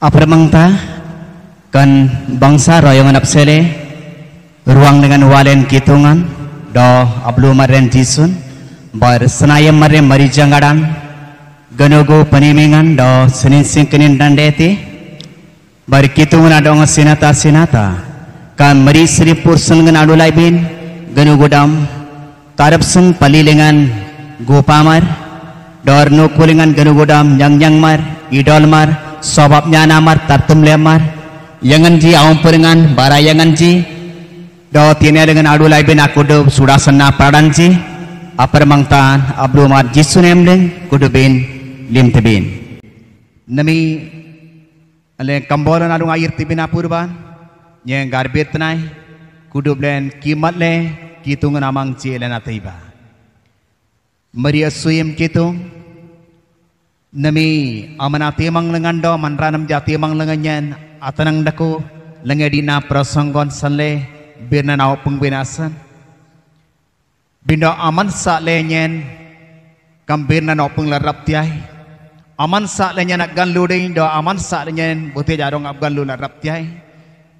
Aparmangta kan bangsa royong anak sele ruang dengan walen kitungan do ablu maren jisun bar senayam maren mari jangadan ganogo panimingan do senin singkenin deti bar kitungan adong sinata sinata kan mari sri pursun dengan adulai bin ganogo dam karapsun palilingan gopamar dor nu kulingan genu gudam yang yang mar idol mar sobab nyana mar tartum lemar yangan ji aum pulingan bara yangan ji do tine dengan adu lai do sudah sudasana padan ji apar mangtan abdu mar jisunem deng kudu bin lim tebin nami ale kambolan adu air tibina purban yang garbet nai kudu blen kimat le kitungan amang ji elena tiba Maria suyem kitu Nami amana mang lengan do manranam lengan yan atanang daku lengadina prasanggon sanle birna nau pengbinasan bindo aman sa lenyen kam birna nau larap tiai aman sa lenyen gan luding do aman sa lenyen buti jarong agan larap tiai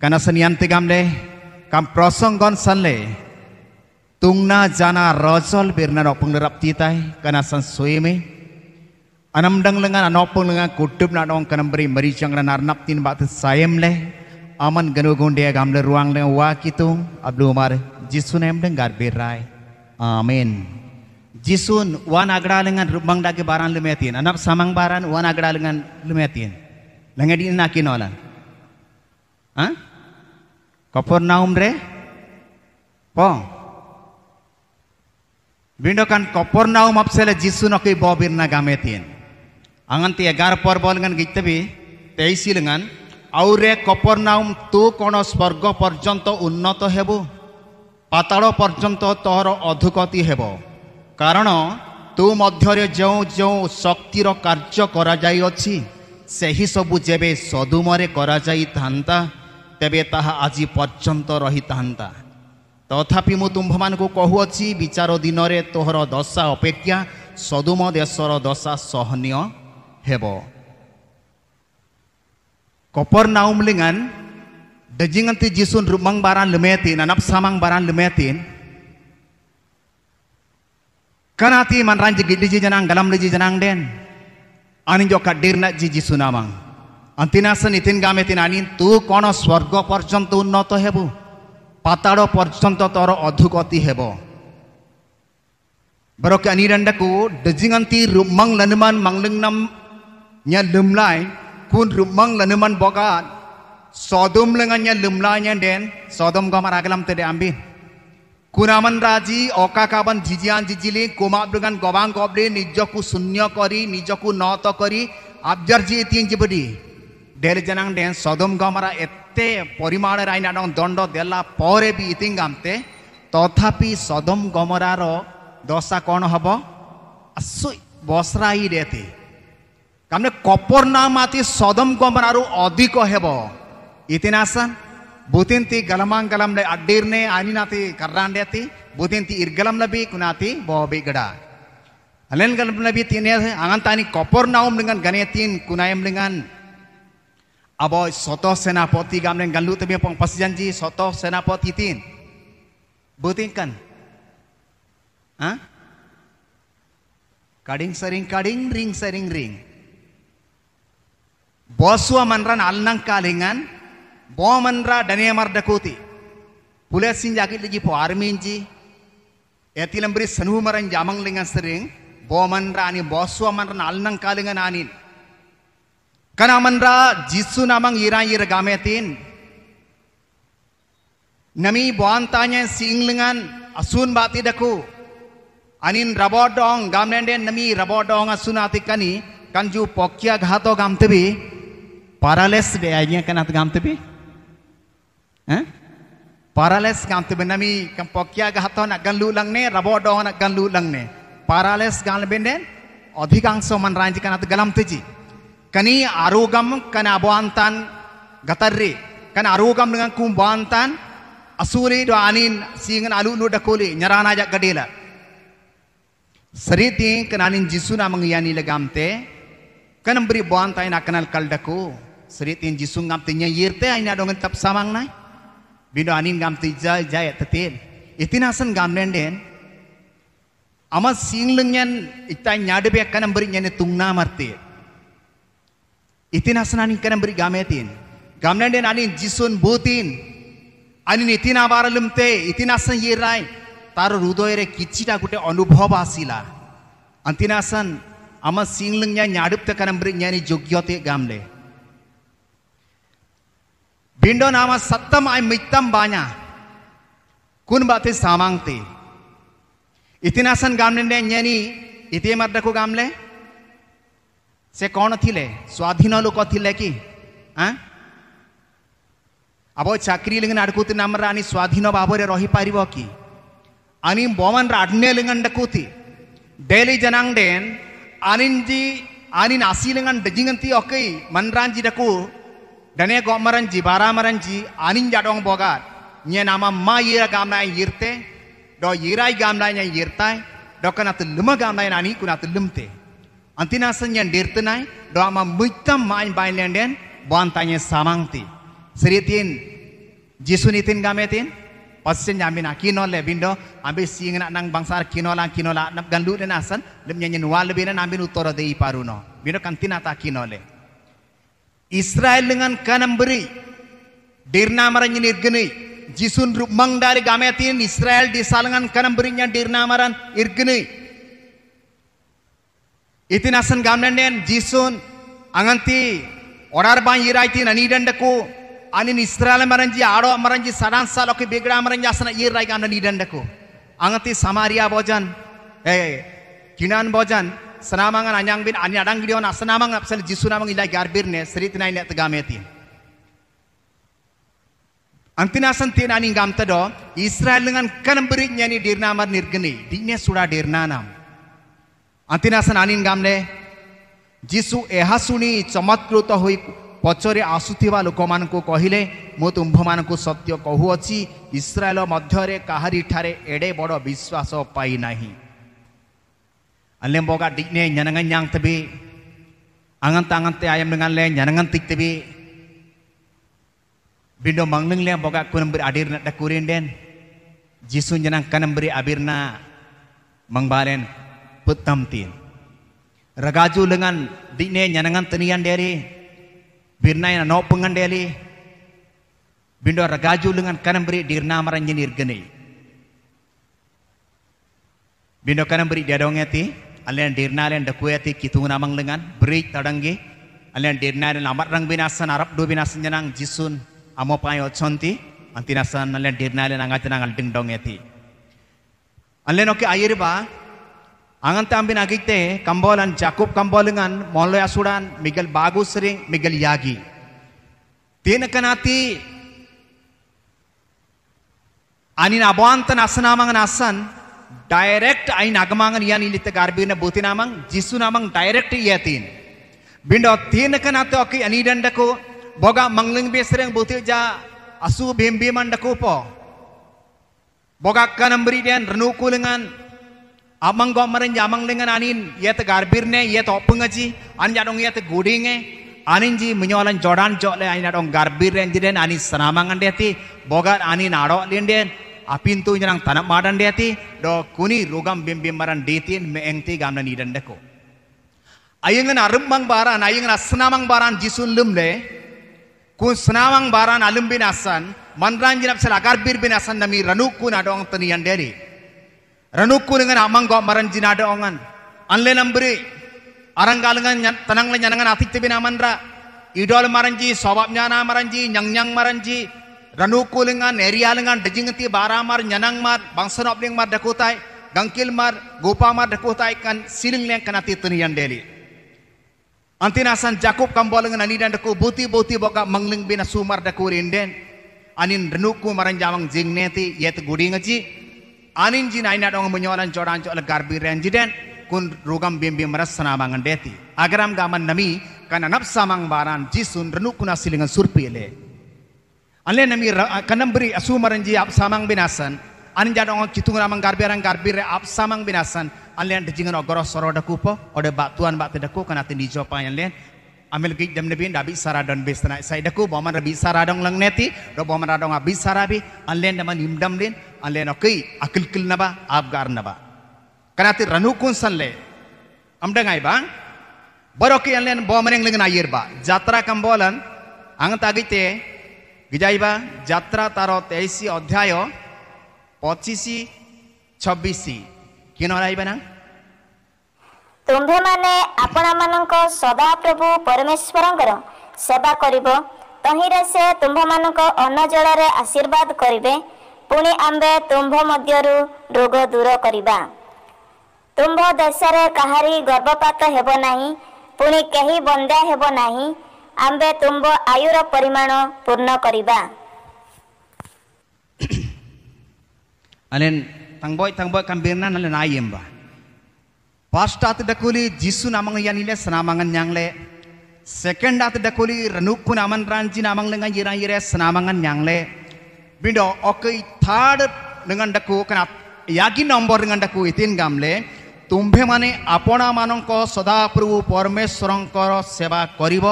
karena senian tigam le kam prasanggon sanle tungna jana rojol birna nopeng derap titai kana san suime anam dang lengan anopeng lengan kudup na nong kanam beri meri jangan narnap tin bat sayem leh aman ganu gunde agam le ruang le wa kitung abdu umar jisun em dengar berai amen jisun wan agra lengan rumang dake baran lumetin anap samang baran wan agra lengan lumetin lengan di nakin olan ha kapur naum re pong Bindokan Kapernaum apsele Jisu no kay bobir na gametin. Angan ti agar por bolgan gitabi teisi lengan আউরে কপরনাউম তু কোণ স্বর্গ পর্যন্ত উন্নত হেবু পাতাল পর্যন্ত তোর অধুগতি হেব কারণ তু মধ্যরে যে যে শক্তির কার্য করা যাইଅଛି ସେହି ସବୁ ଯେବେ ସଦୁମରେ କରାଯାଇଥାନ୍ତା ତେବେ ତାହା ଆଜି ପର୍ଯ୍ୟନ୍ତ ରହିଥାନ୍ତା ତଥାପି ମୁଁ ତୁମ୍ଭମାନଙ୍କୁ କହୁଅଛି ବିଚାର ଦିନରେ ତୋହର ଦଶା ଅପେକ୍ଷା ସଦୁମ ଦେଶର ଦଶା ସହନୀୟ ହେବ Kopernaum dengan ti jisun rumang baran lemetin anap samang baran lemetin karena ti man gidi jenang galam jenang den anin joka dirna jiji sunamang antina gametin anin tu kono swarga porjonto unnoto hebu ପାତାଳ ପର୍ଯ୍ୟନ୍ତ ତୋର ଅଧୁଗତି ହେବ ବରକ ଆନିରାଣ୍ଡାକୁ ଡେଜିଙ୍ଗନ୍ତି ରୁମଂ ଲନୁମାନ ମଙ୍ଗଲିଙ୍ଗନମ 냐 ଲୁମଲାଇ କୁନ ରୁମଂ ଲନୁମାନ ବଗାନ ସଦୁମ ଲଙ୍ଗ 냐 ଲୁମଲାଇ 냐 ଡେନ ସଦମ ଗମର ଆଗଲାମ ତେରେ ଆମ୍ବି কুরামান রাজি অকাকাবান ঝিজিয়ান ঝিজিলি কুমাবৃগান গবাং গবরে নিজকু শূন্য করি নিজকু নত করি আবজার জি তিন জিবডি ডেল জানাং ডেন সদম গমরা এত ଏତେ ପରିମାଣରେ ଆଇନ ଆଡ଼ଙ୍କ ଦଣ୍ଡ ଦେଲା ପରେ ବି ଇତିଙ୍ଗାମତେ ତଥାପି ସଦମ ଗମରାର ଦଶା କ'ଣ ହେବ ଆସୁ ବସ୍ରାଇରେ ଏତେ କାମରେ କପରନାମାତି ସଦମ ଗମରାରୁ ଅଧିକ ହେବ ଇତିନାସନ ବୁତିନ୍ତି ଗଲମାଂ ଗଲମଲେ ଅଡ୍ଡିର୍ନେ ଆନିନାତି କର୍ରାଣ୍ଡେତି ବୁତିନ୍ତି ଇର୍ଗଲମ୍ଲବି କୁନାତି ବୋବିଗଡ଼ା ಅಲೆನ್ ಗಲ್ಬ್ ನಬಿ ತಿನ್ನೇ ಅಂಗಂತಾನಿ ಕೊಪ್ಪರ್ ನಾವು ಮೃಂಗನ್ ಗಣೇತೀನ್ ಕುನಾಯಂ ಲಿಂಗನ್ Aboy soto senapoti gamlen galu tapi pong janji soto senapoti tin. Butin kan? Kading sering kading ring sering ring. Bosua manran alnang kalingan, bo manra dania mardakuti. sin jaki lagi po arminji. Eti lembri sanu maran jamang lingan sering, bo manra ani bosua manran alnang kalingan anin. Kanamandra jisu namang ira ira gametin. Nami buantanya singlingan asun bati daku. Anin rabodong gamende nami rabodong asun atikani kanju pokia ghato gamtebi parales deanya kanat gamtebi. Eh? Parales gamtebi nami pokia ghato nak ganlu langne rabodong nak ganlu langne. Parales gamlende अधिकांश मन राज्य का नाथ Kani arugam kana abuantan gatarri. Kana arugam dengan kumbantan asuri do anin singan alu lu dakuli nyarana jak gadela. Sariti anin jisuna mengiyani legamte kana beri buantai kenal kaldaku. Sariti jisung ngamte nyirte aina dongen tap samang nai. bino anin ngamte jay jaya tetil. Itinasan gamlenden. Ama singlingen itta nyadebe kana beri nyane tungna martir ඉතින් අසනානින් කරඹරි ගාමයතින්. ගම්නඩෙන් අනින් ජිසුන් භූතින්. අනින් ඉතින් අවාරලුම්තේ ඉතින් අසන් ඒරයි. তার হৃদয়ের কিচ্ছিটাকুটে অনুভব আসিলা ಅಂತಿನಾಸನ್ ಅಮ ಸಿಂಗ್ಲಿಂಗ್ ನ್ಯಾ ನ್ಯಾಡುಪ್ತ ಕನಂಬ್ರಿ ನ್ಯಾನಿ ಜೋಗ್ಯೋತೆ ಗಾಮ್ಲೆ ಬಿಂಡೋ ನಾಮ ಸತ್ತಂ ಐ ಮಿತ್ತಂ ಬಾಣ ಕುನ್ ಬಾತೆ ಸಾಮಾಂಗ್ತೆ ಇತಿನಾಸನ್ ಗಾಮ್ನೆ ನ್ಯಾನಿ ಇತಿ ಮರ್ದಕು ಗಾಮ್ಲೆ से कौन थिले स्वाधीन लोक थिले कि हाँ? अब चाकरी लिंगन अड़कुति नाम आनी स्वाधीन भाव में रही पार कि आनी बोमन राडने लिंगन डकुति डेली जनांगे आनीजी आनी नासी लिंगन डिंगनती अक मनरांजी डकु डने गोमरंजी बारामरंजी आनी जाडों बोगार ये नामा मा ये गामना येरते डो येराई गामना येरता डॉक्टर नुम गामना आनी कुना लुमते Antinasan yang dirtenai, doa ma main bain lenden, buan samang samangti. Seritin, jisunitin gametin, pasien jamin na kinol bindo, ambil sing nak nang bangsar kinola kinola nap gandu den asan, lem nyanyi nual lebih ambil utoro dei paruno. Bindo kantina ta kinole. Israel dengan kanam beri, dirna nyinir geni jisun rup dari gametin Israel di salangan kanam berinya dirna maran irgeni Itin asan gamlanen jisun anganti orar bang irai tin ani dan daku ani nisrala maranji aro maranji saran saloki begra maranji asana irai gan nani dan daku anganti samaria bojan eh kinan bojan senamangan anyang bin ani adang gideon asanamang apsel jisunamang ilai garbir ne serit nai net gameti Antina santi nani gam tado Israel dengan kan beritnya ni dirnamar nirgeni dinya sura dirnanam ଆନ୍ତିନାସନ ଆନିନ ଗାମଲେ ଯୀଶୁ ଏହା ଶୁଣି ଚମତ୍କୃତ ହୋଇ ପଛରେ ଆସୁଥିବା ଲୋକମାନଙ୍କୁ କହିଲେ ମୁଁ ତୁମ୍ଭମାନଙ୍କୁ ସତ୍ୟ କହୁଅଛି ଇସ୍ରାଏଲ ମଧ୍ୟରେ କାହାରିଠାରେ ଏଡ଼େ ବଡ଼ ବିଶ୍ୱାସ ପାଇନାହିଁ ଆଲେମ୍ବଗା ଡିଗ୍ନେ ஞனங்க ஞாங்தபி அங்கந்த அங்கந்த ஆயம் நங்கல்லே ஞனங்கன் திக்தபி விண்டோ மங்னுங்களே பொகா குனம்பரி அடிர் நட்ட கூறிண்டேன் ஜிசு ஞனங் கனம்பரி அபிர்னா மங்பாலேன் petamtin. Ragaju lengan dikne nyanangan tenian dari birna yang nau pengan dari Bindo ragaju dengan kanan beri dirna maran jenir geni. Bindo kanan beri yati. Alian dirna alian kita kitung namang dengan Beri tadanggi. Alian dirna alian amat rang binasan Arab do binasan jenang jisun. Amo payo conti. Antinasan alian dirna alian ding dong yati. Alian oke air ba. Angan tampin agikte kambolan Jacob kambolengan molo asuran Miguel Bagus sering Miguel Yagi. Tiene kanati anin abuantan amang nasan direct ain agamangan yan ilite garbina namang jisu namang direct yatin. Bindo tiene kanati oki anidandako boga mangling besereng buti ja asu bim biman po, Boga kanambri renuku renukulengan Amang go jamang dengan anin, ia te garbirne, ia te opungaji, an dong ia te gudinge, anin ji menyoalan jodan jole anin garbir garbirne jadi, anin senamangan ti, bogar anin aro linden, apintu nyerang tanap madan ti, do kuni rogam bim bim maran detin me engti gamna nidan deko. Ayengan mang baran, ayengan senamang baran jisun lumle, kun senamang baran alum binasan, mandran jinap selakar bir binasan nami ranuk kun adong tenian deri. Ranuku dengan amang kok maran jinada ongan. Anle nambri. Arang kalengan tenang le nyanangan atik tebi namandra. Idol maranji, sobab nyana maranji, nyang nyang maranji. Ranuku dengan eri baramar dejingeti bara dekutai nyanang mar, bangsa nopling mar dekutai Gangkil mar, gupa mar dekutai kan siling leng kanati tenian deli. Antinasan Jakub ani anidan deku buti-buti boka mengling bina sumar deku rinden. Anin renuku maran jamang yaitu guringa gudingaji jin aina dong menyolan coran coran garbi renjiden kun rugam bim bim meres senamangan deti. Agaram gaman nami karena nafsa mang baran jisun renuk kuna silingan surpile. Ale nami kanam beri maran ji ap samang binasan. Anin jadong kitung ramang garbi rang garbi re ap samang binasan. Ale an ogoro soroda kupo ode batuan bat tedaku kana tindi jopa anle. lain. Amel gik dam nabi ndabi sara don sai daku boman rabi sara dong lang neti do boman radong abi bi. alen daman dam len ಅಲ್ಲೇನೋ ಕೈ ಅಕಿಲ್ ಕಿಲ್ ನಬ ಆಬ್ಗಾರ್ ನಬ ಕನಾತಿ ರನುಕುನ್ಸ್ ಅಲ್ಲೆ ಅಮ್ಡಂಗಾಯ್ ಬಾ ಬರೋಕೆ ಅಲ್ಲೇನು ಬೋಮನೆಂಗ್ಲಿಂಗ್ ನಾಯಿರ್ ಬಾ ಜಾತ್ರಾ ಕಂಬೋಲನ್ ಅಂಗಂತ ಆಗೈತೆ ಗಿಜಾಯ್ಬಾ ಜಾತ್ರಾ ತಾರ ತೇಯಿಸಿ ಅಧ್ಯಾಯ ಪಚಿಶ ಛಬಿಶ କିନ୍ନ ତୁମ୍ଭେମାନେ ଆପଣମାନଙ୍କ ସଦାପ୍ରଭୁ ପରମେଶ୍ୱରଙ୍କର ସେବା କରିବ ତହିଁରେ ସେ ତୁମ୍ଭମାନଙ୍କ ଅନ୍ନ ଜଳରେ ଆଶୀର୍ବାଦ କରିବେ ପୁଣି ଆମ୍ଭେ ତୁମ୍ଭ ମଧ୍ୟରୁ ରୋଗ ଦୂର କରିବା ତୁମ୍ଭ ଦେଶରେ କାହାରି ଗର୍ଭପାତ ହେବ ନାହିଁ ପୁଣି କେହି ବନ୍ଧ୍ୟା ହେବ ନାହିଁ ଆମ୍ଭେ ତୁମ୍ଭ ଆୟୁର ପରିମାଣ ପୂର୍ଣ୍ଣ କରିବା alen tangboi tangboi kambirna nalen ayem ba pasta at dakuli jisu namang yanile sanamangan yangle second at dakuli ranuk pun aman ranji namang lengan yiran yire Bindo oke third dengan daku kan yagi nomor dengan daku itin gamle ତୁମ୍ଭେମାନେ ଆପଣମାନଙ୍କ ସଦାପ୍ରଭୁ ପରମେଶ୍ୱରଙ୍କର ସେବା କରିବ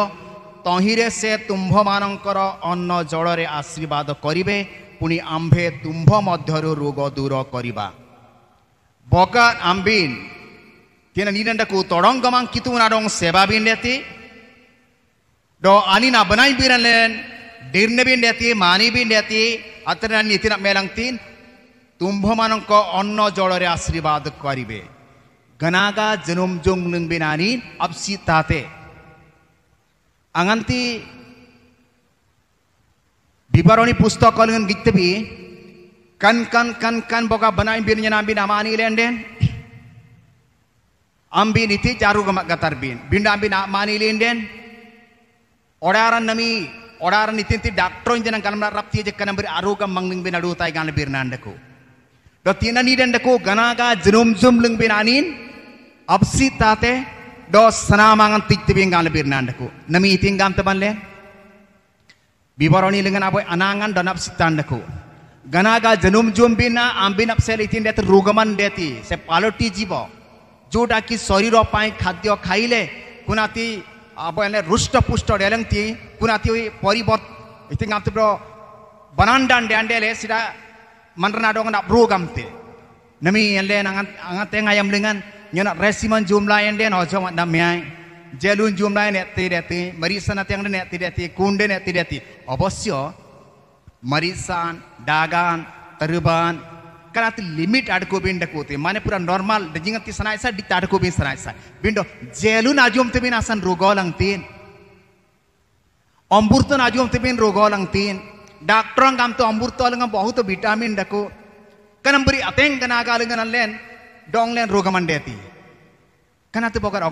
ତହିଁରେ ସେ ତୁମ୍ଭମାନଙ୍କର ଅନ୍ନ ଜଳରେ ଆଶୀର୍ବାଦ କରିବେ ପୁଣି ଆମ୍ଭେ ତୁମ୍ଭ ମଧ୍ୟରୁ ରୋଗ ଦୂର କରିବା ବକାର ଆମ୍ବିନ୍ ତିନେ ନିରଣ୍ଡକୁ ତଡ଼ଙ୍ଗମାଙ୍କିତୁନାଡ଼ଙ୍ଗ ସେବା ବିନେତି ଡ ଆନିନା ବନାଇ ବିରଲେନ୍ dirne bin dati mani bin dati atana ni tina melang tin tumbho manangko onno jolore asribad karibe ganaga janum jung nung binani absi tate anganti বিবরণী পুস্তক কলেন গিতবি কান কান কান কান বগা বানাই বিন জানা বিন আমানি লেন্ডেন আমবি নীতি চারু গমা গাতার বিন বিন আমবি আমানি লেন্ডেন ওড়ারান নমি ओडार नितिनती डॉक्टर इन जनन कलम रप्ती जक नंबर आरोग्य मंगलिंग बिन अड़ोताई गान बिरनांडको दो तीन नी डंडको गनागा जनुम जुम लिंग बिन आनीन अपसी ताते दो सना मांगन तिक्त बिन गान बिरनांडको नमी इतिन गाम त बनले लिंगन अबय अनांगन दन अपसी तांडको गनागा जनुम जुम बिना आंबिन अपसेल इतिन देत रोगमन देती से पालोटी जीव जोटा की शरीर पाए खाद्य खाइले कुनाती apa yang rusta dia dalang ti kunati pori bot itu ngam tu bro banan dan dan le. sida mandrana dong nak bro gam nami yang lain angat angat yang ayam dengan nyonak resimen jumlah yang den ojo mat nam yai jelun jumlah yang neti deti marisa nati yang neti deti kunde neti deti obosio marisan dagan teruban makarat limit आड़को ko bin dakote mane pura normal dajingat ti sanai sa dik ko bin sanai sa bindo jelun ajum te bin asan rogolang tin doctor तो अमृत अलग बहुत विटामिन डको कनंबरी अतेंग गना नलेन डोंगलेन रोग बगर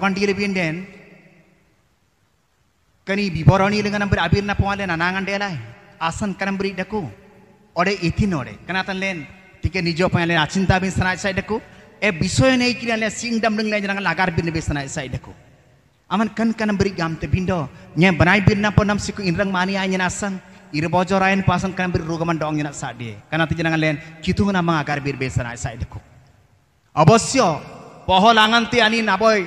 कनी लंग नंबर पवाले आसन डको ओडे इथिन ओडे लेन ଟିକେ ନିଜ ପାଇଁ eh ଆଚିନ୍ତା ବିଛଣାଏ ସାଇଡ଼କୁ ଏ ବିଷୟ ନେଇକିରି deng ସିଂଡମ ଡଙ୍ଗଲାଇ ଜଣଙ୍କ ଲାଗାର ବି saya ସାଇଡ଼କୁ aman kan kan beri gam te bindo nya banai bir na ponam siku inrang mani nyenasan, nya nasang ir bojo rain pasan kan beri rugaman dong nya sadie kana ti jangan len kitu na mangakar bir besan ay side ko obosyo poho langan ti ani naboy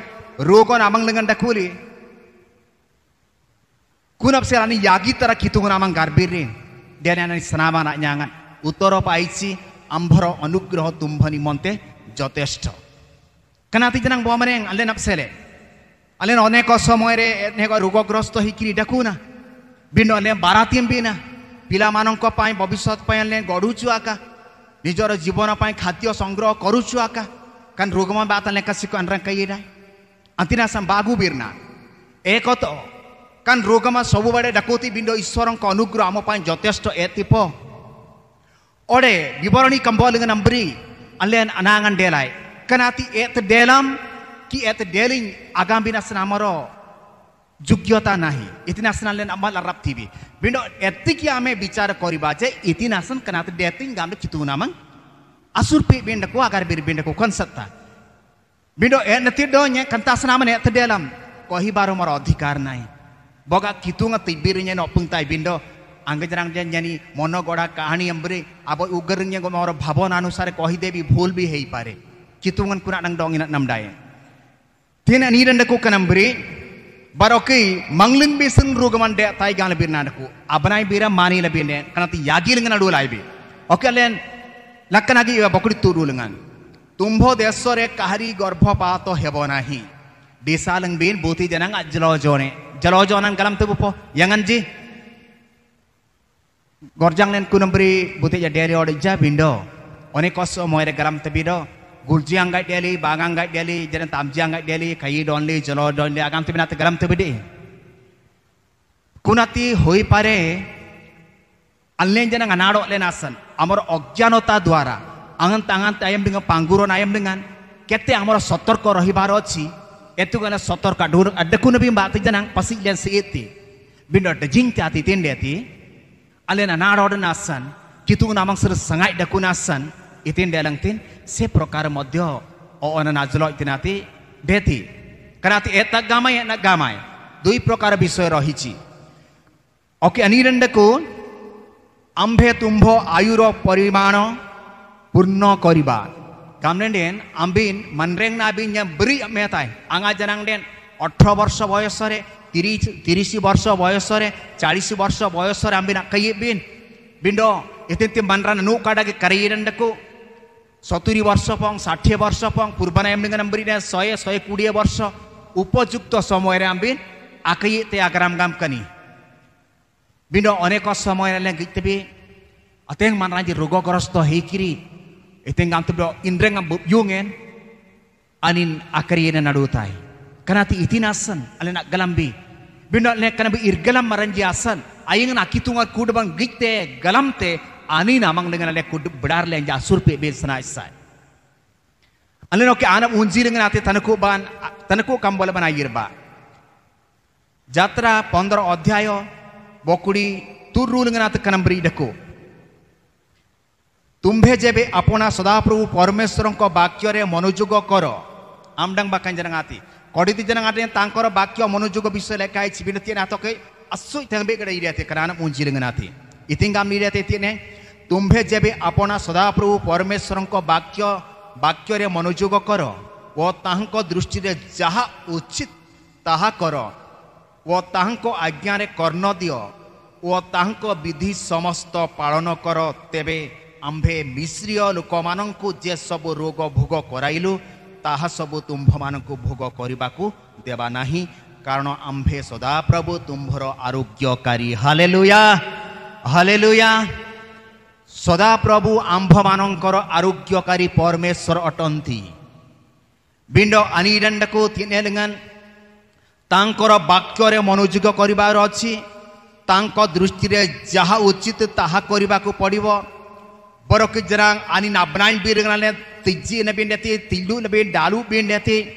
rugo namang dengan dakuli kunap serani yagi tara kitu na mangakar bir ni dia nani senama nak nyangan utoro paici അംഭറോ അനുഗ്രഹ തുംഭ നിമന്തെ যথেষ্ট কেন তিজনাং বমরে আলে নাকসেলে আলে অনেক সময়ের অনেক রোগগ্রস্ত হইকি ডাকু না বিন আলে বারাতিম বি না ପିଲାମାନଙ୍କ ପାଇଁ ଭବିଷ୍ୟତ ପାଇଁ ଆମେ ଗଢ଼ୁଛୁ ଆକା ନିଜର ଜୀବନ ପାଇଁ ଖାଦ୍ୟ ସଂଗ୍ରହ କରୁଛୁ ଆକା କାରଣ ରୋଗମ ବାତ ଲେଖା ଶିଖାଇରା ଆନ୍ତିନା ବାଗୁ ବିର୍ନା ଏକ ତ କାରଣ ରୋଗମା ସବୁବେଳେ ଡାକୁତି ବିଣ୍ଡ ଈଶ୍ୱରଙ୍କ ଅନୁଗ୍ରହ ଆମ ପାଇଁ ଯଥେଷ୍ଟ ଏଥିପ ore biboroni kambol dengan ambri alian anangan delai Kenati et delam ki et deling agam bina senamaro jukyota nahi Iti asan alian amal arab tibi bindo etik ya me bicara kori baje itin asan kanati deting gambe kitu namang asur pi bindaku agar bir ku konserta. bindo et neti donya kantas naman et delam kohi baru maro dikarnai boga kitu ngati birinya no tai bindo आंगेजरांग आंगजरांग जानी मन गढ़ा कहानी अम्बरे अब उगर और भावना अनुसार कहीदेवी भूल भी है पारे चितुंगन कुना नंग डोंग नम डाय तीन नीर को कनम्बरे बरोकी मंगलिंग बेसन रोगमन डे ताई गान बीर नानकु अबनाई बीरा मानी लबी ने कनति यागी लिंगन डोल आई भी ओके लेन लक्कनागी बकड़ी तूरू लिंगन तुम्भ देशरे कहरी गर्भपात तो हेबो नाही देसालंग बीन बोती जनंग जलोजोने जलोजोनन कलम तुपो यंगन जी gorjang nen kunam beri butik ja ya deli ode ja bindo oni koso moire garam tebido gulji anggai deli bangang anggai deli jaren tamji anggai deli kayi donli jolo donli agam tebina te garam tebidi kunati hoi pare anlen jana nganado lenasan amor ogjanota duara angan tangan ayam dengan pangguron ayam dengan kete amor sotor ko baro ochi etu gana sotor ka Ada adakuna bimba te janang pasik jansi iti, bindo dejing tiati ati tindeti alena naroda nasan kitung namang sir sangai dakunasan itin dalang tin se prakar madhya oona najlo itinati deti karati eta gamai eta gamai দুই প্রকার বিষয় রহিছি অকে অনিরণ্ডকু আম্ভে তুম্ভ আয়ুর পরিমাণ পূর্ণ করিবা কামরেন্ডেন আম্বিন মনরেং নাবিন বরি মেতায় আঙা জানাংডেন অঠর বর্ষ বয়সরে tiris tiris si borso cari si borso boyo sore ambil nak kaiye bin bin do itin tim bandra nanu kada ke kari iran daku so turi borso pong sate borso pong purba na emringan emberi na soye soye kuriye borso upo juk to so moere ambil akaiye te akaram gam kani bin do one kos so moere leng kite bi ateng man ranji rugo koros to hei kiri itin do indreng ambu yungen anin akari iran na karena kanati itinasan alena galambi binna karena kanabi irgalam maranjiasan. ayeng na kitungar gite, gikte galamte ani namang dengan ala kud berar le anja surpe be isai alena nak anab unzi dengan ati tanaku ban tanaku ban ban ayirba. jatra 15 odhayo bokuri turru dengan ati kanambri dako apona sodapru ଆପଣ ସଦାପ୍ରଭୁ ପରମେଶ୍ୱରଙ୍କ ବାକ୍ୟରେ koro. Amdang ଆମଡାଙ୍ଗ ବା ati. କଡ଼ିଦି ଜେନା ଗାଁ ତାଙ୍କର ବାକ୍ୟ ମନୋଯୋଗ ବିଷୟ ଲେଖା ହେଇଛି ବିନତି ନାତକେ ଆସୁ ତେବେ ଗୋଟେ ଇରିଆତେ କରାନ ପୁଞ୍ଜି ଲିଙ୍ଗ ନାଥି ଇତିଙ୍ଗାମ ଇରିଆତେ ଇତି ନେ ତୁମ୍ଭେ ଯେବେ ଆପଣା ସଦାପ୍ରଭୁ ପରମେଶ୍ୱରଙ୍କ ବାକ୍ୟ ବାକ୍ୟରେ ମନୋଯୋଗ କର ଓ ତାହାଙ୍କ ଦୃଷ୍ଟିରେ ଯାହା ଉଚିତ ତାହା କର ଓ ତାହାଙ୍କ ଆଜ୍ଞାରେ କର୍ଣ୍ଣ ଦିଅ ଓ ତାହାଙ୍କ ବିଧି ସମସ୍ତ ପାଳନ କର ତେବେ ଆମ୍ଭେ ମିଶ୍ରିୟ ଲୋକମାନଙ୍କୁ ଯେ ସବୁ ରୋଗ ଭୋଗ କରାଇଲୁ ତାହା ସବୁ ତୁମ୍ଭମାନଙ୍କୁ ଭୋଗ କରିବାକୁ ଦେବା ନାହିଁ କାରଣ ଆମ୍ଭେ ସଦାପ୍ରଭୁ ତୁମ୍ଭର ଆରୋଗ୍ୟକାରୀ ହାଲେ ଲୁୟା ହାଲେ ଲୁୟା ସଦାପ୍ରଭୁ ଆମ୍ଭମାନଙ୍କର ଆରୋଗ୍ୟକାରୀ ପରମେଶ୍ୱର ଅଟନ୍ତି ବିଣ୍ଡ ଅନିଡାଣ୍ଡକୁ ତିନେଲିଙ୍ଗାନ ତାଙ୍କର ବାକ୍ୟରେ ମନୋଯୋଗ କରିବାର ଅଛି ତାଙ୍କ ଦୃଷ୍ଟିରେ ଯାହା ଉଚିତ ତାହା କରିବାକୁ ପଡ଼ିବ borok jerang ani nabnain birang ne tiji na bin deti tilu na bin dalu bin deti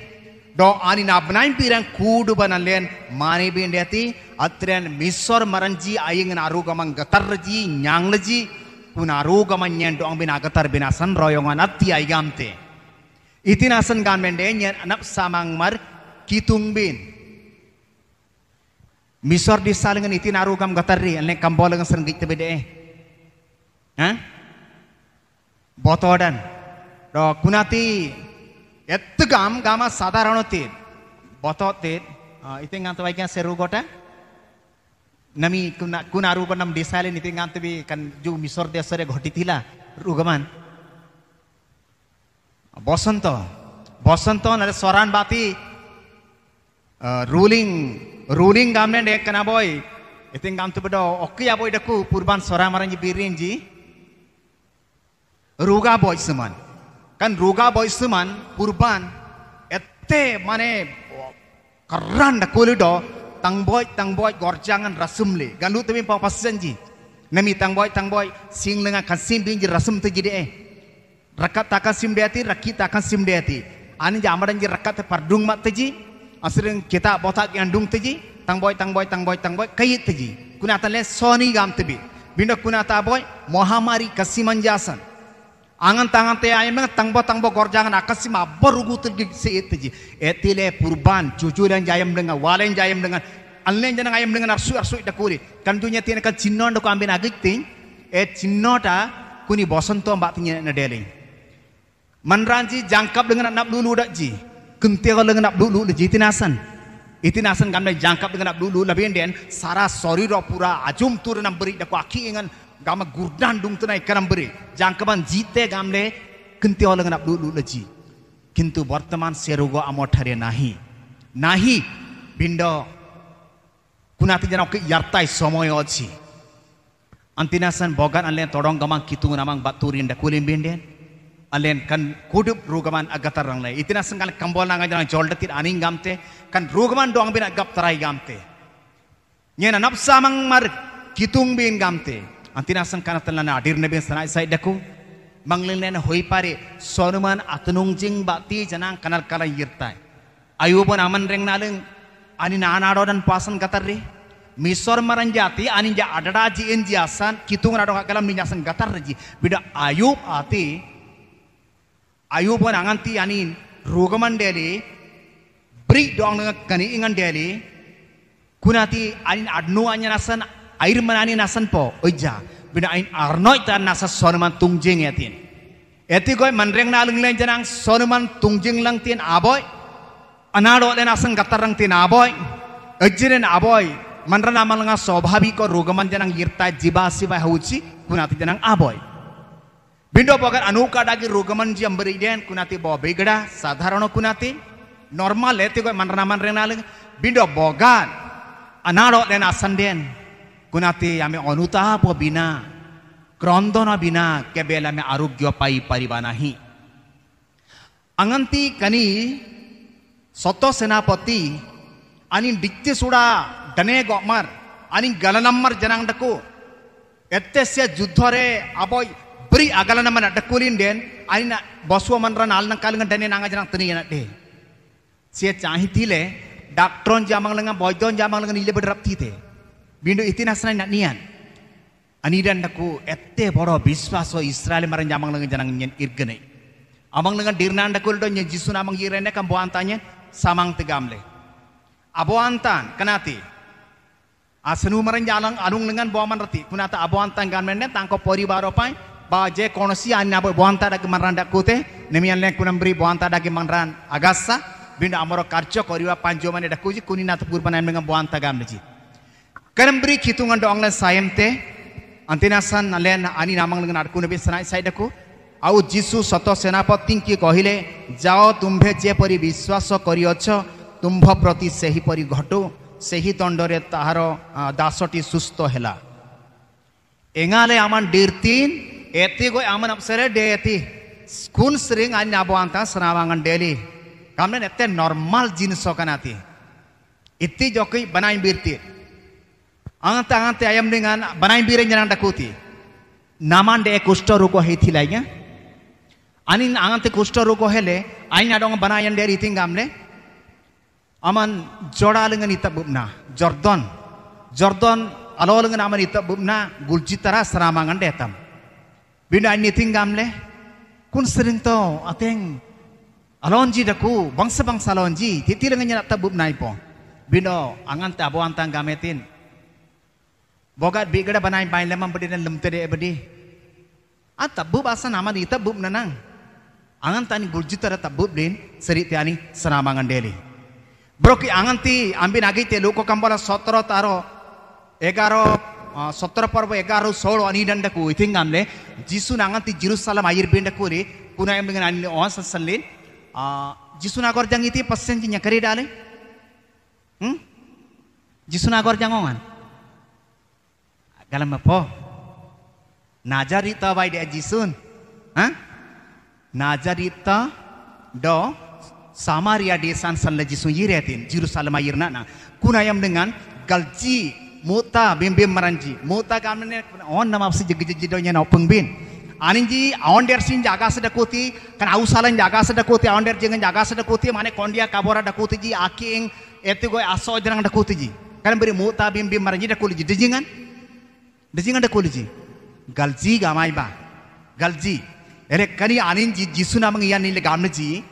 do ani nabnain birang kudu len mani bin deti atren misor maranji ayeng naru gamang gatarji nyangleji kunaru gamang nyen dong bin agatar binasan royongan atti aigamte itinasan gan mende nyen anap samang mar kitung bin Misor disalengan itin arugam gatarri, ane kambol dengan sering kita beda eh. Hah? බොතෝඩන් ඩෝ කුණති එත්තු ගම් ගම සදරණොතිත් බොතෝත්තේත් ඉතින් අන්තවයිකන් සෙරූගොට නම කුණ අරූපනම් ඩිසාල ඉතින් අන්තවී ජු මිසොර් දෙස්සර ගොටිතිලා රුගමන් බොසන්ත බොසන්ත නද ස්වරන් බාති රූලිං රූලිං ගම්නෙන් එක්කන බොයි ඉතින් ගම්තුබට ඔක්කයා බොයිඩකු පුර්බන් සොරාමරංජි බිරිංජී boy seman kan ruga boy seman purban ette mane keran da kulido tang boy tang boy gorjangan rasumli. galu temi pang pas janji nemi tang boy tang boy sing lengan kan sim ji rasum tu jadi eh rakat takkan sim deati rakit takkan kasim deati ani jamaran amaran rakat te pardung mat te asring kita botak yang dung te tang boy tang boy tang boy tang boy kayit teji, Kuna kunata le soni gam tebi, Bina kunata boy mohamari kasiman jasan angan tangan te ayam ayameng tangbo tangbo gorjangan akasi ma berugutul si itu ji etile purban cucu dan jayam dengan walen jayam dengan anlen jangan ayam dengan arsu arsu itu kuri kan dunia tiada kan cinno untuk ambil agik ting et cinno ta kuni bosan tuh mbak tinya nedeling manranji jangkap dengan anak dulu dak ji kentil dengan anak dulu dak ji tinasan nasan kamne jangkap dengan anak dulu lebih enden Sarah sorry ro pura ajum tur nam beri dak aki ingan gama gurdan dung tunai karam beri jangkaban jite gamle kinti orang nak dulu leji kintu bortaman serogo hari, nahi nahi bindo kunati jana ke yartai somoy ochi antinasan bogan alen torong gamang kitu namang baturin da kulim binden alen kan kudup rugaman agatar lai itinasan kan kambol nangai jana joldatir aning gamte kan rugaman doang bina gap tarai gamte nyena napsa mang mar kitung bin gamte antinasan kanatan lana adir nabi sanai sai daku manglin lana hoi pare sonuman atunung jing bati janang kanal kala yirtai ayubon aman reng naleng ani nanaro dan pasan katari misor maranjati ani ja adara ji en ji asan kitung rado kala minyasan katar ji bida ayub ati ayubon anganti ani rugaman deli bri dong nengak kani ingan deli Kunati alin adnu anyanasan air menani nasan po oja bina ain arnoi ta nasa sonuman tungjing yatin eti ya koi manreng na aling lain janang sonuman tungjing lang tin aboy anado le nasan gatarang tin aboy ajiren aboy manran amalanga ko rogaman jenang yirta jibasi siva hauchi kunati janang aboy बिंडो बगर अनुकाडागी रोगमन जी अंबरीडेन कुनाती बो बिगड़ा साधारण कुनाती नॉर्मल लेते को मनरा मन bindo bogan बोगान अनाड़ो asan den kunati ame po bina krondono bina kebel ame arugyo pai hi. anganti kani soto senapoti anin dikti sura dane gomar anin galanamar jenang daku jutore aboi aboy beri agalanamar dakulin rinden, anin bosua manran alnang kalengan dane nanga janang tani yana de sia cahitile Daktron jamang lengan, boydon jamang lengan, ile berderap tite bindu itu na na nian dan aku ette boro biswaso israel maran jamang lengan jamang nian irgenai amang langen dirna naku ldo nian jisun amang irene kam boantanya samang tegamle aboantan kenati asenu maran jalang anung lengan kunata reti punata aboantan gamene tangko pori baro pai baje konosi anina bo boanta dak maran dak kute nemian lengan kunam beri dak agasa bindu amoro karcho koriwa panjoman mane kuji kunina tepur panen mengam boanta gamleji Kanam beri hitungan doang na sayam te, antina san nalen ani namang lengan arku nabi sanai sai daku. ଆଉ ଯୀଶୁ ସତ ସେନାପତିଙ୍କୁ କହିଲେ ଯାଅ ତୁମ୍ଭେ ଯେପରି ବିଶ୍ୱାସ କରିଅଛ ତୁମ୍ଭ ପ୍ରତି ସେହିପରି ଘଟୁ ସେହି ଦଣ୍ଡରେ ତାହାର ଦାସଟି ସୁସ୍ଥ ହେଲା ଏଙ୍ଗାଲେ ଆମନ୍ ଡିର୍ତିନ୍ ଏତିକ ଆମନ୍ ଅପସରେ ଡେ ଏତି ସ୍କୁଲ ଶ୍ରୀଙ୍ଗ ଆନି ଆବ ଆନ୍ତା ସ୍ରାବାଙ୍ଗନ୍ ଡେଲି କାମନେ ଏତେ ନର୍ମାଲ ଜିନିଷ କାନାତି ଇତି ଜକି ବନାଇ ବିର୍ତି Angante angante ayam dengan banai biren jangan takuti. Naman de kusta ruko hitilainya. Anin angante kusta ruko hele, ain adong banayan dari gamle Aman lengan itu bukna Jordan, Jordan alol lengan aman itabubna gulcitara seramangan tam Bina ini tinggamle, kun sering to ateng alonji daku bangsa bangsa alonji jangan tak bukna ipo. Bino te abo antang gametin bogat bigada banai bain lemam bade na lemte de ebedi ata bu basa nama di ta nanang angan tani gurji tara ta bub din seri tiani senamangan deli broki angan ti ambi nagi te luko kambala sotro taro egaro ah, sotro parbo egaro solo ani dan daku iting ngamle jisu nangan ti jiru salam ayir bin daku ri kuna yang dengan ani oan san san lin ah, jisu nagor jang iti pasen jinya kari dale hmm? Jisu nagor jangongan. Galam ba po? Najarita ba ide ajisun? Ha? Najarita do Samaria desan san lajisun yiretin Jerusalem ayirna na. Kunayam dengan galji muta bimbim maranji. Muta kamene on nama apsi jegi-jegi do bin. Anin ji on der sin jaga kuti. kan ausalan salan jaga kuti. on der jengen jaga kuti. mane kondia kabora kuti ji aking, etu goi aso jenang kuti ji. Kan beri muta bimbim maranji kuli ji dejengan. Disinga ada ji, Galji gamai ba. Galji. Ere kani anin ji jisu namang iya nile gamne ji.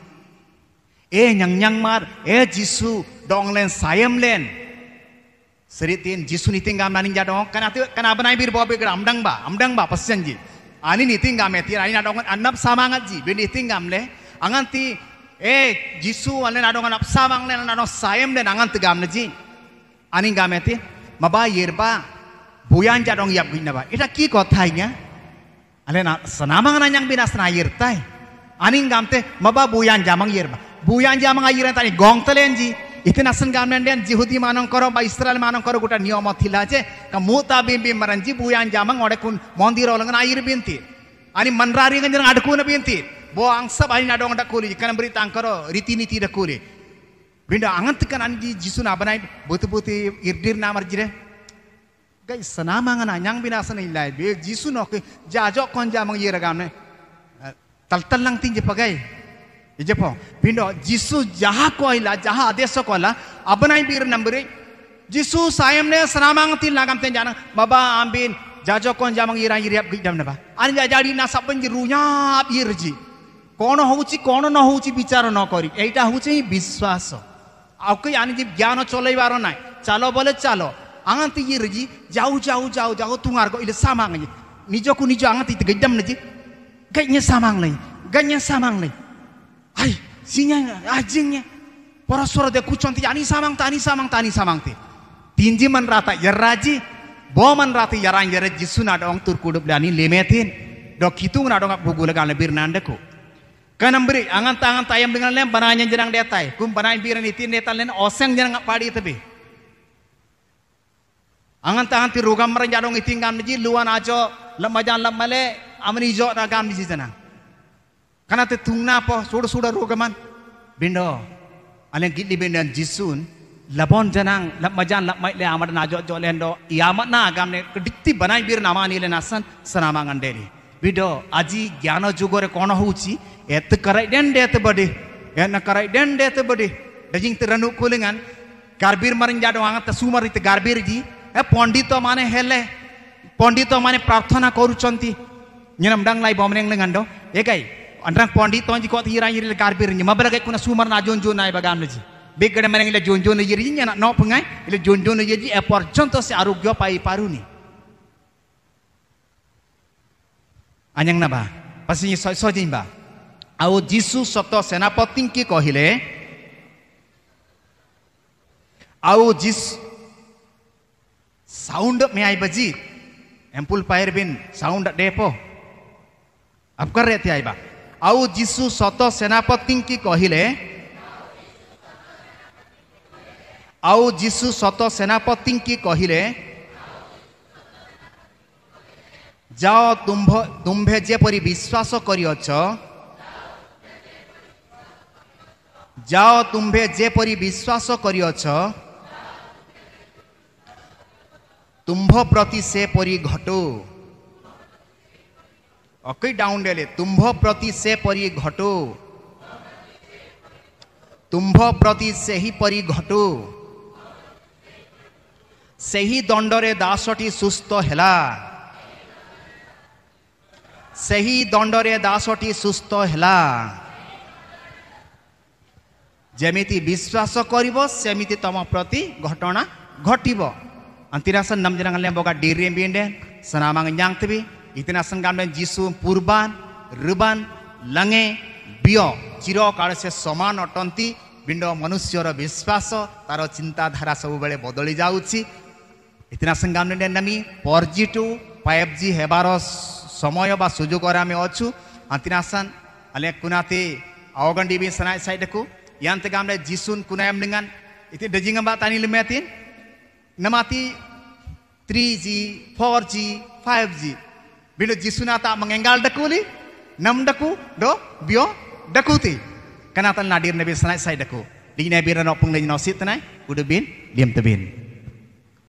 E nyang nyang mar. E jisu dong len sayam len. Seritin jisu niting gam nanin jadong. Kana tu kana benai bir bobe gram dang ba. Amdang ba pasian ji. Ani niting gam etir. Ani nadong anap samangat ji. Be niting gam le. Angan ti. E jisu alen nadong anap samang len nadong sayam len angan tegam ne ji. Ani gam etir. yer ba, buyan dong yap gina ba ita ki kotai alena senama na nyang bina sna yir aning gamte maba buyan jamang yir ba buyan jamang ayir en gong telen ji ite nasen gam nen den ji huti manong koro ba israel manong koro kuta niyo mo tila je kamuta bim bim maran ji buyan jamang ore kun mondi rolong na ayir binti ani manrari ngan jeng ada kuna binti bo ang sab ani na dong da kuli kana berita angkoro riti niti da kuli Binda angan tekan anji jisun abanai butu-butu irdir namar jire kay sanamangan anyang binasa na ilay be jisu no ke jajo kon jamang yeragam ne taltal lang tin jepagay ijepo pindo jisu jaha ko ila jaha adesh ko ila abnai bir nambri jisu sayam ne sanamang tin lagam tin jana baba ambin jajo kon jamang yera yiriap gidam ne ba an jajadi na sapan ji runya irji কোণ হচ্ছে কোণ ন হচ্ছে বিচার ন করি এইটা হচ্ছে বিশ্বাস আউ কে আনি জ্ঞান চলাইবার নাই চালো বলে চালো angan anganti yirji jauh jauh jauh jauh tungar go ile samang ni nijo ku nijo anganti tegedam naji gaknya samang lagi gaknya samang lagi ai sinya ajingnya para suara de ku conti ani ya, samang tani samang tani samang ti tinji man rata yaraji boman rati ya, yaran yaraji suna dong turkudup dani lemetin Do hitung na dong bugul gale birnandeku kanam beri angan tangan tayam dengan lem bananya jenang detai kum banain biran itin detal len oseng jenang padi tebi angan angantaanti rugam maranjadong itingan miji luan ajo lamajan lamale amani jo gam miji jana kana te tungna po sura suda rugaman bindo alen gilli bindan jisun labon janang lamajan lamai le amar na jo jo lendo iamat iya na ne kedikti banai bir nama ni le nasan sanamangan deri bido aji gyana jugore kono huci et karai den det bade en karai den te bade dajing teranu kulingan garbir jadong angat sumar te garbir ji Pondito mane hele, Pondito mane माने प्रार्थना करूचंती nyenam dang lai bom lengan do ekai andrang pondito anji ji kot hira yiri karbir ni mabala kai kuna sumar na jon jon nai bagan ji begada mereng le jon na yiri nyana no pengai le jon jon yiri e porjonto se arugyo pai paruni anyang na ba pasi sojimba. so jin au jisu soto senapatin ki kohile au jis sound मे आई बजी एम्पुल पायर बिन sound डेपो अब कर रहे थे आई आउ जिसु सतो सेनापति कि कहिले आउ जिसु सतो सेनापति कि कहिले जाओ तुम्भ तुम्भे जे पर विश्वास करी अछो जाओ तुम्भे जे पर विश्वास करी अछो तुम्भ प्रति से परी घटो अक डाउन डेले तुम्भ प्रति से परी घटो तुम्भ प्रति से ही परी घटो से ही दंड दासटी सुस्थ हला से ही दंड दासटी सुस्थ हला जमीती विश्वास करम प्रति घटना घटना Antirasan nam jenang lem boga diri yang binden, senamang nyang tebi, nasan gamben jisu purban, ruban, lange, bio, ciro se soman otonti, bindo ro bispaso, taro cinta dara sabu bale bodoli jauci, gamben den nami, porji tu, paep ji hebaros, somoyo ba suju me ocu, antirasan ale kunati, awagan dibi senai saideku yang tegam jisun kunayam dengan, itu dajingan Tani lemetin, nemati 3G, 4G, 5G. Bila jisunata mengenggal dakuli, nam deku do bio dakuti. Kenatan nadir nabi sanai saya daku. Di nabi ranok pung lagi nasi tenai, udah bin, diam tebin.